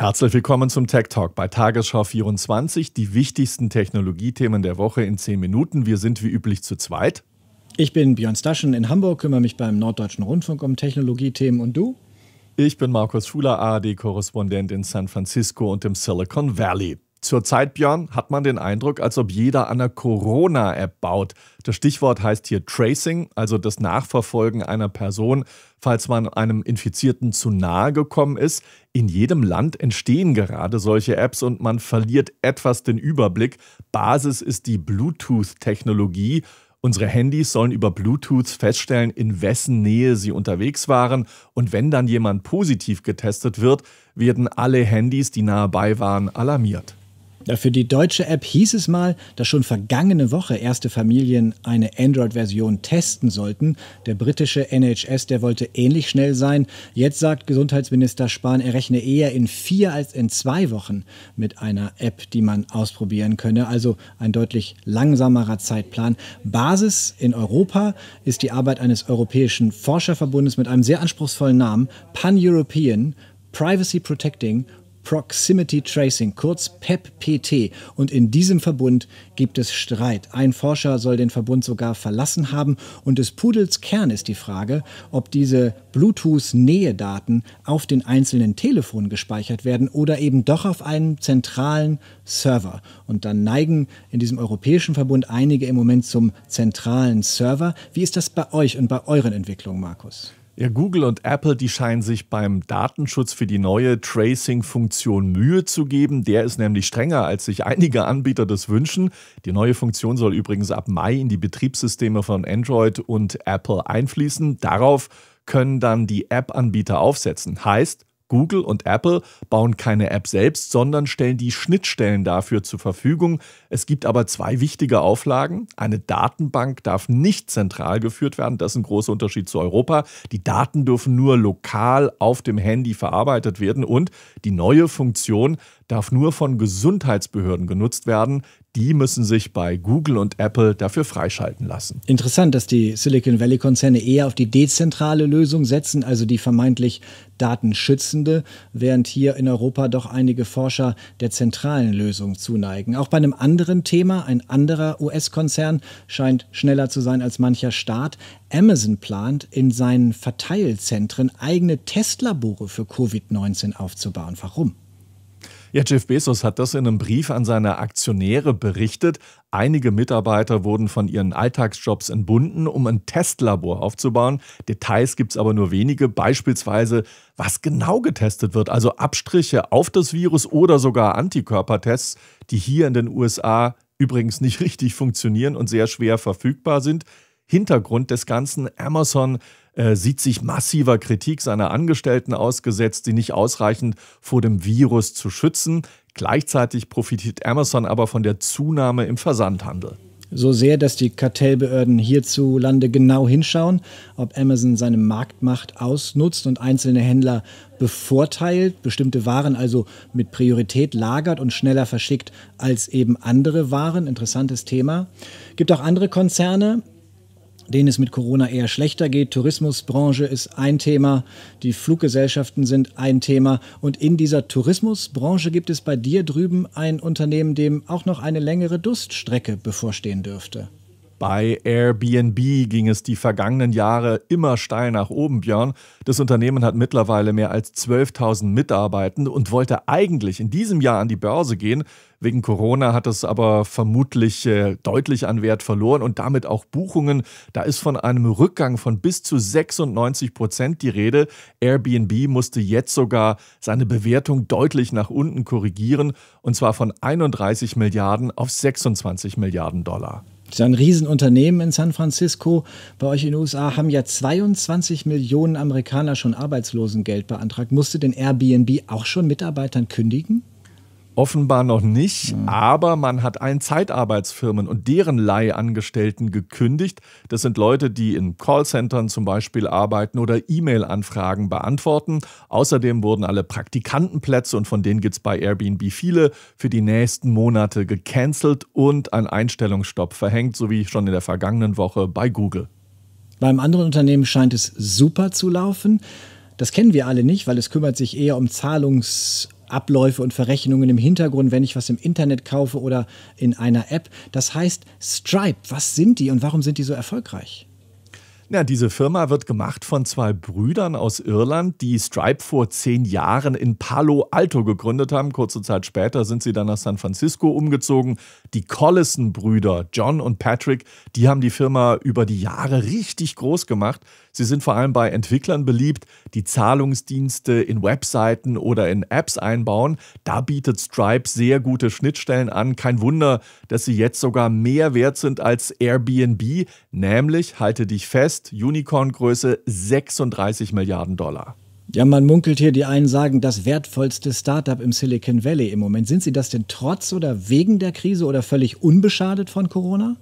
Herzlich willkommen zum Tech Talk bei Tagesschau 24. Die wichtigsten Technologiethemen der Woche in 10 Minuten. Wir sind wie üblich zu zweit. Ich bin Björn Staschen in Hamburg, kümmere mich beim Norddeutschen Rundfunk um Technologiethemen. Und du? Ich bin Markus Schuler, ARD-Korrespondent in San Francisco und im Silicon Valley. Zurzeit, Björn, hat man den Eindruck, als ob jeder eine Corona-App baut. Das Stichwort heißt hier Tracing, also das Nachverfolgen einer Person, falls man einem Infizierten zu nahe gekommen ist. In jedem Land entstehen gerade solche Apps und man verliert etwas den Überblick. Basis ist die Bluetooth-Technologie. Unsere Handys sollen über Bluetooth feststellen, in wessen Nähe sie unterwegs waren. Und wenn dann jemand positiv getestet wird, werden alle Handys, die nahe bei waren, alarmiert. Für die deutsche App hieß es mal, dass schon vergangene Woche erste Familien eine Android-Version testen sollten. Der britische NHS, der wollte ähnlich schnell sein. Jetzt sagt Gesundheitsminister Spahn, er rechne eher in vier als in zwei Wochen mit einer App, die man ausprobieren könne. Also ein deutlich langsamerer Zeitplan. Basis in Europa ist die Arbeit eines europäischen Forscherverbundes mit einem sehr anspruchsvollen Namen, Pan-European Privacy Protecting Proximity Tracing, kurz PEP-PT. Und in diesem Verbund gibt es Streit. Ein Forscher soll den Verbund sogar verlassen haben. Und des Pudels Kern ist die Frage, ob diese Bluetooth-Nähedaten auf den einzelnen Telefonen gespeichert werden oder eben doch auf einem zentralen Server. Und dann neigen in diesem europäischen Verbund einige im Moment zum zentralen Server. Wie ist das bei euch und bei euren Entwicklungen, Markus? Ja, Google und Apple, die scheinen sich beim Datenschutz für die neue Tracing-Funktion Mühe zu geben. Der ist nämlich strenger, als sich einige Anbieter das wünschen. Die neue Funktion soll übrigens ab Mai in die Betriebssysteme von Android und Apple einfließen. Darauf können dann die App-Anbieter aufsetzen. Heißt, Google und Apple bauen keine App selbst, sondern stellen die Schnittstellen dafür zur Verfügung. Es gibt aber zwei wichtige Auflagen. Eine Datenbank darf nicht zentral geführt werden. Das ist ein großer Unterschied zu Europa. Die Daten dürfen nur lokal auf dem Handy verarbeitet werden und die neue Funktion darf nur von Gesundheitsbehörden genutzt werden, die müssen sich bei Google und Apple dafür freischalten lassen. Interessant, dass die Silicon Valley-Konzerne eher auf die dezentrale Lösung setzen, also die vermeintlich datenschützende, während hier in Europa doch einige Forscher der zentralen Lösung zuneigen. Auch bei einem anderen Thema, ein anderer US-Konzern scheint schneller zu sein als mancher Staat. Amazon plant, in seinen Verteilzentren eigene Testlabore für Covid-19 aufzubauen. Warum? Ja, Jeff Bezos hat das in einem Brief an seine Aktionäre berichtet. Einige Mitarbeiter wurden von ihren Alltagsjobs entbunden, um ein Testlabor aufzubauen. Details gibt es aber nur wenige, beispielsweise was genau getestet wird, also Abstriche auf das Virus oder sogar Antikörpertests, die hier in den USA übrigens nicht richtig funktionieren und sehr schwer verfügbar sind. Hintergrund des Ganzen, Amazon äh, sieht sich massiver Kritik seiner Angestellten ausgesetzt, sie nicht ausreichend vor dem Virus zu schützen. Gleichzeitig profitiert Amazon aber von der Zunahme im Versandhandel. So sehr, dass die Kartellbehörden hierzulande genau hinschauen, ob Amazon seine Marktmacht ausnutzt und einzelne Händler bevorteilt, bestimmte Waren also mit Priorität lagert und schneller verschickt als eben andere Waren. Interessantes Thema. Gibt auch andere Konzerne, denen es mit Corona eher schlechter geht. Tourismusbranche ist ein Thema, die Fluggesellschaften sind ein Thema. Und in dieser Tourismusbranche gibt es bei dir drüben ein Unternehmen, dem auch noch eine längere Durststrecke bevorstehen dürfte. Bei Airbnb ging es die vergangenen Jahre immer steil nach oben, Björn. Das Unternehmen hat mittlerweile mehr als 12.000 Mitarbeitende und wollte eigentlich in diesem Jahr an die Börse gehen. Wegen Corona hat es aber vermutlich äh, deutlich an Wert verloren und damit auch Buchungen. Da ist von einem Rückgang von bis zu 96 Prozent die Rede. Airbnb musste jetzt sogar seine Bewertung deutlich nach unten korrigieren und zwar von 31 Milliarden auf 26 Milliarden Dollar ist ein Riesenunternehmen in San Francisco. Bei euch in den USA haben ja 22 Millionen Amerikaner schon Arbeitslosengeld beantragt. Musste denn Airbnb auch schon Mitarbeitern kündigen? Offenbar noch nicht, mhm. aber man hat allen Zeitarbeitsfirmen und deren Leihangestellten gekündigt. Das sind Leute, die in Callcentern zum Beispiel arbeiten oder E-Mail-Anfragen beantworten. Außerdem wurden alle Praktikantenplätze und von denen gibt es bei Airbnb viele für die nächsten Monate gecancelt und ein Einstellungsstopp verhängt, so wie schon in der vergangenen Woche bei Google. Beim anderen Unternehmen scheint es super zu laufen. Das kennen wir alle nicht, weil es kümmert sich eher um Zahlungs- Abläufe und Verrechnungen im Hintergrund, wenn ich was im Internet kaufe oder in einer App. Das heißt, Stripe, was sind die und warum sind die so erfolgreich? Ja, diese Firma wird gemacht von zwei Brüdern aus Irland, die Stripe vor zehn Jahren in Palo Alto gegründet haben. Kurze Zeit später sind sie dann nach San Francisco umgezogen. Die Collison-Brüder, John und Patrick, die haben die Firma über die Jahre richtig groß gemacht. Sie sind vor allem bei Entwicklern beliebt, die Zahlungsdienste in Webseiten oder in Apps einbauen. Da bietet Stripe sehr gute Schnittstellen an. Kein Wunder, dass sie jetzt sogar mehr wert sind als Airbnb, nämlich, halte dich fest, Unicorn-Größe 36 Milliarden Dollar. Ja, man munkelt hier, die einen sagen, das wertvollste Startup im Silicon Valley im Moment. Sind Sie das denn trotz oder wegen der Krise oder völlig unbeschadet von Corona?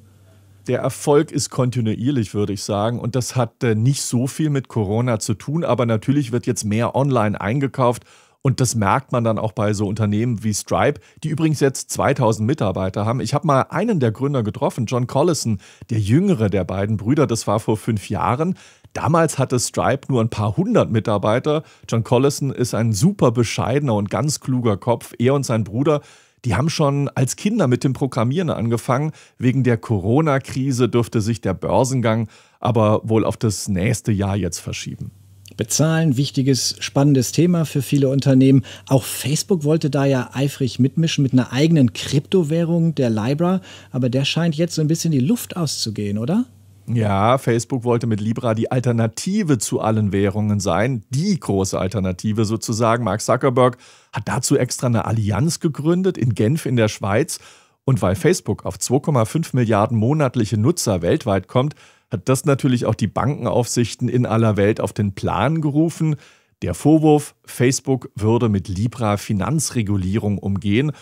der Erfolg ist kontinuierlich, würde ich sagen. Und das hat äh, nicht so viel mit Corona zu tun, aber natürlich wird jetzt mehr online eingekauft. Und das merkt man dann auch bei so Unternehmen wie Stripe, die übrigens jetzt 2000 Mitarbeiter haben. Ich habe mal einen der Gründer getroffen, John Collison, der jüngere der beiden Brüder, das war vor fünf Jahren. Damals hatte Stripe nur ein paar hundert Mitarbeiter. John Collison ist ein super bescheidener und ganz kluger Kopf. Er und sein Bruder die haben schon als Kinder mit dem Programmieren angefangen. Wegen der Corona-Krise dürfte sich der Börsengang aber wohl auf das nächste Jahr jetzt verschieben. Bezahlen, wichtiges, spannendes Thema für viele Unternehmen. Auch Facebook wollte da ja eifrig mitmischen mit einer eigenen Kryptowährung, der Libra. Aber der scheint jetzt so ein bisschen die Luft auszugehen, oder? Ja, Facebook wollte mit Libra die Alternative zu allen Währungen sein, die große Alternative sozusagen. Mark Zuckerberg hat dazu extra eine Allianz gegründet in Genf in der Schweiz. Und weil Facebook auf 2,5 Milliarden monatliche Nutzer weltweit kommt, hat das natürlich auch die Bankenaufsichten in aller Welt auf den Plan gerufen. Der Vorwurf, Facebook würde mit Libra Finanzregulierung umgehen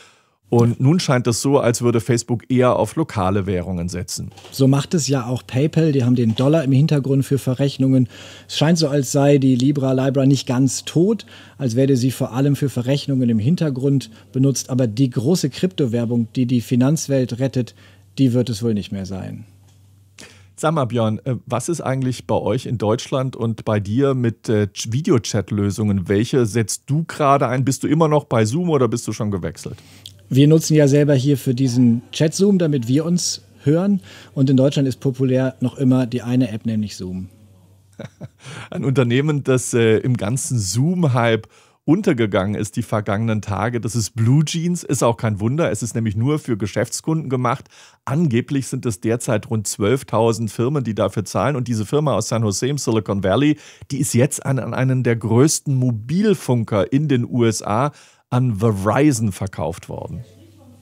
und nun scheint es so, als würde Facebook eher auf lokale Währungen setzen. So macht es ja auch PayPal. Die haben den Dollar im Hintergrund für Verrechnungen. Es scheint so, als sei die Libra Libra nicht ganz tot, als werde sie vor allem für Verrechnungen im Hintergrund benutzt. Aber die große Kryptowerbung, die die Finanzwelt rettet, die wird es wohl nicht mehr sein. Sag mal, Björn, äh, was ist eigentlich bei euch in Deutschland und bei dir mit äh, Videochat-Lösungen? Welche setzt du gerade ein? Bist du immer noch bei Zoom oder bist du schon gewechselt? wir nutzen ja selber hier für diesen Chat-Zoom, damit wir uns hören. Und in Deutschland ist populär noch immer die eine App, nämlich Zoom. Ein Unternehmen, das äh, im ganzen Zoom-Hype untergegangen ist die vergangenen Tage. Das ist Blue Jeans, ist auch kein Wunder. Es ist nämlich nur für Geschäftskunden gemacht. Angeblich sind es derzeit rund 12.000 Firmen, die dafür zahlen. Und diese Firma aus San Jose im Silicon Valley, die ist jetzt an, an einen der größten Mobilfunker in den USA an Verizon verkauft worden.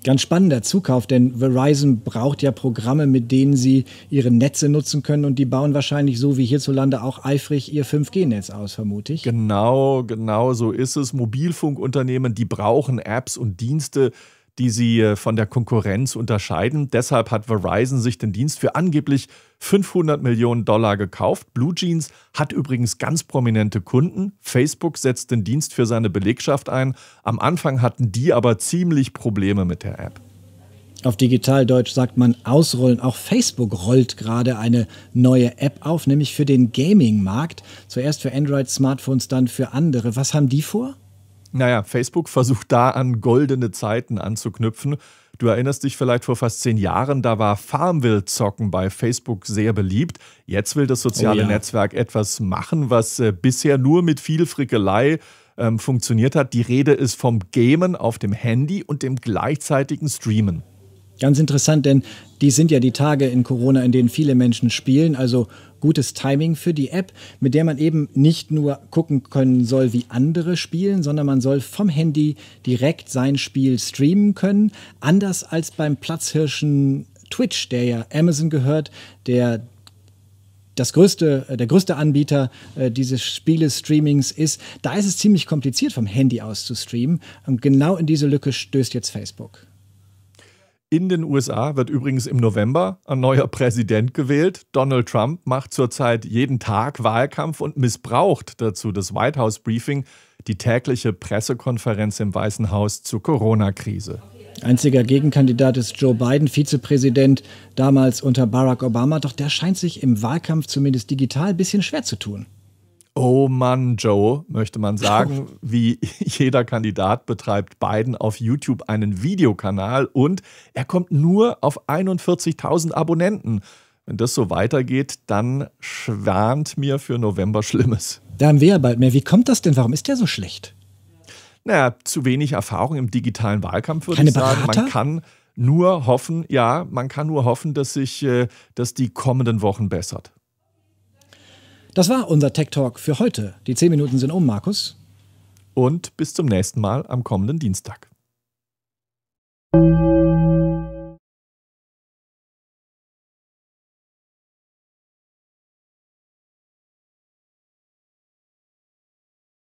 Ganz spannender Zukauf, denn Verizon braucht ja Programme, mit denen sie ihre Netze nutzen können und die bauen wahrscheinlich so wie hierzulande auch eifrig ihr 5G-Netz aus, vermute ich. Genau, genau so ist es. Mobilfunkunternehmen, die brauchen Apps und Dienste, die sie äh, von der Konkurrenz unterscheiden. Deshalb hat Verizon sich den Dienst für angeblich 500 Millionen Dollar gekauft. Blue Jeans hat übrigens ganz prominente Kunden. Facebook setzt den Dienst für seine Belegschaft ein. Am Anfang hatten die aber ziemlich Probleme mit der App. Auf Digitaldeutsch sagt man ausrollen. Auch Facebook rollt gerade eine neue App auf, nämlich für den Gaming-Markt. Zuerst für Android-Smartphones, dann für andere. Was haben die vor? Naja, Facebook versucht da an goldene Zeiten anzuknüpfen. Du erinnerst dich vielleicht vor fast zehn Jahren, da war Farmville-Zocken bei Facebook sehr beliebt. Jetzt will das soziale oh ja. Netzwerk etwas machen, was äh, bisher nur mit viel Frickelei ähm, funktioniert hat. Die Rede ist vom Gamen auf dem Handy und dem gleichzeitigen Streamen. Ganz interessant, denn die sind ja die Tage in Corona, in denen viele Menschen spielen, also gutes Timing für die App, mit der man eben nicht nur gucken können soll, wie andere spielen, sondern man soll vom Handy direkt sein Spiel streamen können, anders als beim Platzhirschen Twitch, der ja Amazon gehört, der das größte, äh, der größte Anbieter äh, dieses Spiele-Streamings ist. Da ist es ziemlich kompliziert, vom Handy aus zu streamen. Und genau in diese Lücke stößt jetzt Facebook. In den USA wird übrigens im November ein neuer Präsident gewählt. Donald Trump macht zurzeit jeden Tag Wahlkampf und missbraucht dazu das White House Briefing, die tägliche Pressekonferenz im Weißen Haus zur Corona-Krise. Einziger Gegenkandidat ist Joe Biden, Vizepräsident, damals unter Barack Obama, doch der scheint sich im Wahlkampf zumindest digital ein bisschen schwer zu tun. Oh Mann, Joe, möchte man sagen, wie jeder Kandidat betreibt Biden auf YouTube einen Videokanal und er kommt nur auf 41.000 Abonnenten. Wenn das so weitergeht, dann schwärmt mir für November Schlimmes. Da haben wir ja bald mehr. Wie kommt das denn? Warum ist der so schlecht? Naja, zu wenig Erfahrung im digitalen Wahlkampf, würde Keine ich sagen. Berater? Man kann nur hoffen, ja, man kann nur hoffen, dass sich, äh, dass die kommenden Wochen bessert. Das war unser Tech Talk für heute. Die 10 Minuten sind um, Markus. Und bis zum nächsten Mal am kommenden Dienstag.